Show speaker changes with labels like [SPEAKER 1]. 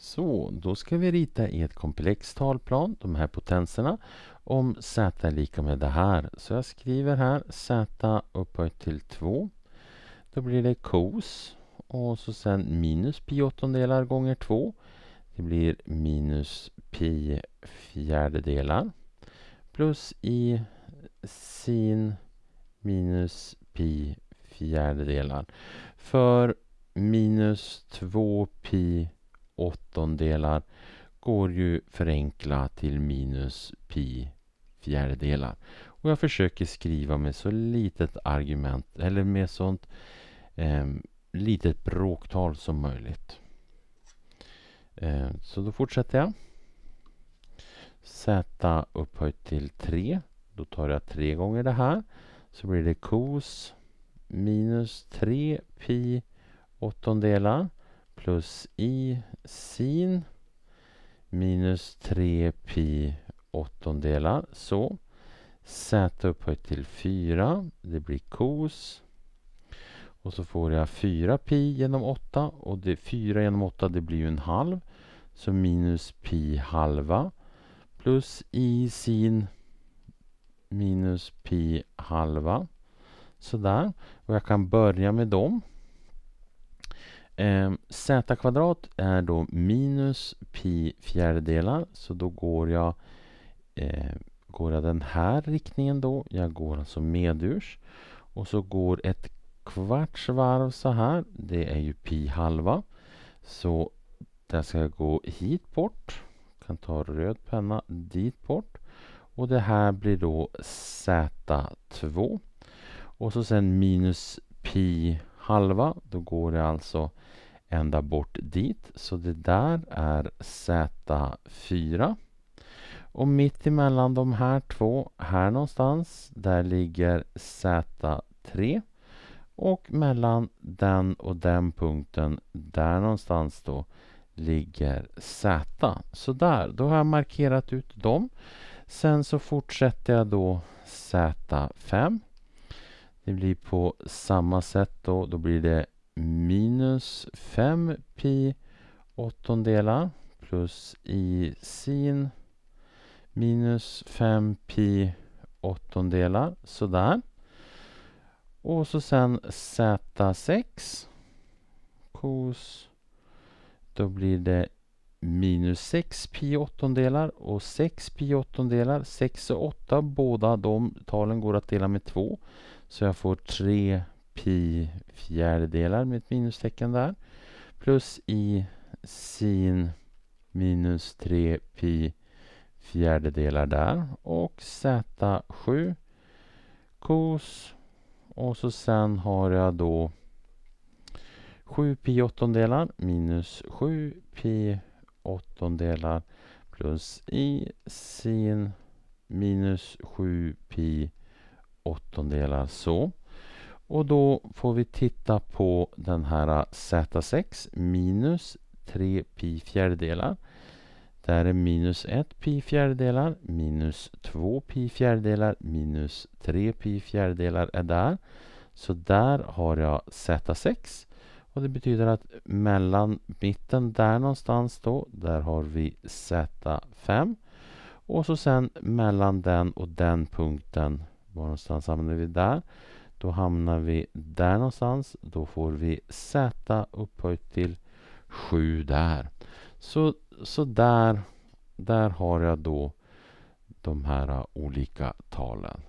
[SPEAKER 1] Så, då ska vi rita i ett komplext talplan, de här potenserna, om z är lika med det här. Så jag skriver här z upphöjt till 2. Då blir det kos och så sen minus pi åttondelar gånger 2. Det blir minus pi fjärdedelar plus i sin minus pi fjärdedelar. För minus 2 pi åttondelar går ju förenkla till minus pi fjärdedelar. Och jag försöker skriva med så litet argument, eller med sånt eh, litet bråktal som möjligt. Eh, så då fortsätter jag. Z upphöjt till 3. Då tar jag tre gånger det här. Så blir det kos minus 3 pi åttondelar plus i sin minus 3 pi åttondelar. Så. Z upphöjt till 4. Det blir cos Och så får jag 4 pi genom 8 och det 4 genom 8 det blir ju en halv. Så minus pi halva plus i sin minus pi halva. Sådär. Och jag kan börja med dem. Eh, z kvadrat är då minus pi fjärdedelar, så då går jag, eh, går jag den här riktningen då. Jag går alltså medurs. Och så går ett kvarts varv så här. Det är ju pi halva. Så där ska jag gå hit bort. kan ta röd penna dit bort. Och det här blir då Z2. Och så sen minus pi halva. Då går det alltså ända bort dit. Så det där är Z4. Och mitt emellan de här två, här någonstans, där ligger Z3. Och mellan den och den punkten, där någonstans då, ligger Z. Så där, då har jag markerat ut dem. Sen så fortsätter jag då Z5 det blir på samma sätt då. Då blir det minus 5 pi åttondelar plus i sin minus 5 pi åttondelar, sådär. Och så sen z6 kos, då blir det minus 6 pi åttondelar och 6 pi åttondelar. 6 och 8, båda de talen går att dela med 2. Så jag får 3 pi fjärdedelar med ett minustecken där. Plus i sin minus 3 pi fjärdedelar där. Och z7 kos. Och så sen har jag då 7 pi åttondelar minus 7 pi åttondelar plus i sin minus 7 pi åttondelar så. Och då får vi titta på den här z6 minus 3 pi fjärdedelar. Där är minus 1 pi fjärdedelar, minus 2 pi fjärdedelar, minus 3 pi fjärdedelar är där. Så där har jag z6 och det betyder att mellan mitten där någonstans då, där har vi Z5. Och så sen mellan den och den punkten, var någonstans hamnar vi där? Då hamnar vi där någonstans. Då får vi Z upphöjt till 7 där. Så, så där, där har jag då de här olika talen.